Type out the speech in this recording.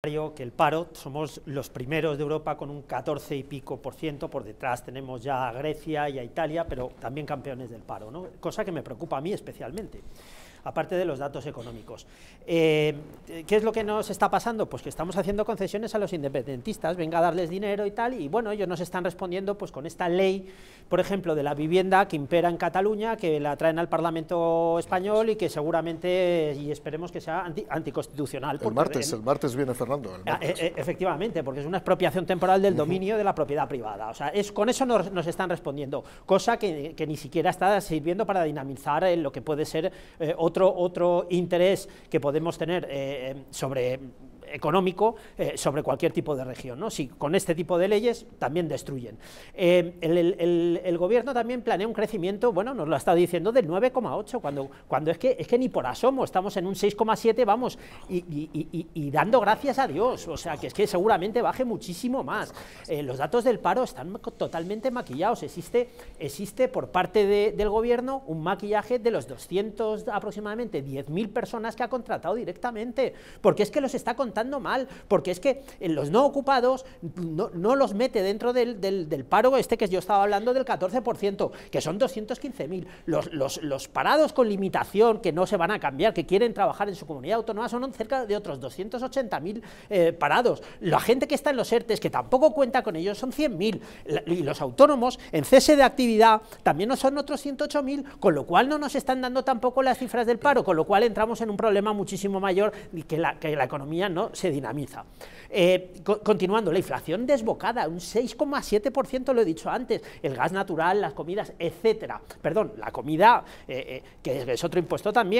que el paro, somos los primeros de Europa con un 14 y pico por ciento, por detrás tenemos ya a Grecia y a Italia, pero también campeones del paro, cosa que me preocupa a mí especialmente aparte de los datos económicos. Eh, ¿Qué es lo que nos está pasando? Pues que estamos haciendo concesiones a los independentistas, venga a darles dinero y tal, y bueno, ellos nos están respondiendo pues con esta ley, por ejemplo, de la vivienda que impera en Cataluña, que la traen al Parlamento español y que seguramente, y esperemos que sea anticonstitucional. El martes, el martes viene Fernando. Ah, e, e, efectivamente, porque es una expropiación temporal del dominio de la propiedad privada. O sea, es, con eso nos, están respondiendo, cosa que, ni siquiera está sirviendo para dinamizar eh, lo que puede ser eh, otro otro, interés que podemos tener eh, eh, sobre económico eh, sobre cualquier tipo de región. ¿no? Si con este tipo de leyes también destruyen. Eh, el, gobierno también planea un crecimiento, bueno, nos lo ha estado diciendo, del 9,8, cuando, cuando es, que, es que ni por asomo, estamos en un 6,7, vamos, y, dando gracias a Dios, o sea, que es que seguramente baje muchísimo más. Eh, los datos del paro están totalmente maquillados, existe, existe por parte del gobierno un maquillaje de los 200 aproximadamente 10.000 personas que ha contratado directamente, porque es que los está contratando mal, porque es que eh, los no ocupados no, no los mete dentro del, paro este que yo estaba hablando del 14%, que son 215.000. Los, los, los parados con limitación que no se van a cambiar, que quieren trabajar en su comunidad autónoma, son cerca de otros 280.000 eh, parados. La gente que está en los ERTES, que tampoco cuenta con ellos, son 100.000. Y los autónomos en cese de actividad también no son otros 108.000, con lo cual no nos están dando tampoco las cifras del paro, con lo cual entramos en un problema muchísimo mayor que la, que la economía no, se dinamiza. Eh, continuando, la inflación desbocada, un 6,7% lo he dicho antes, el gas natural, las comidas, etcétera. Perdón, la comida, eh, eh, que es otro impuesto también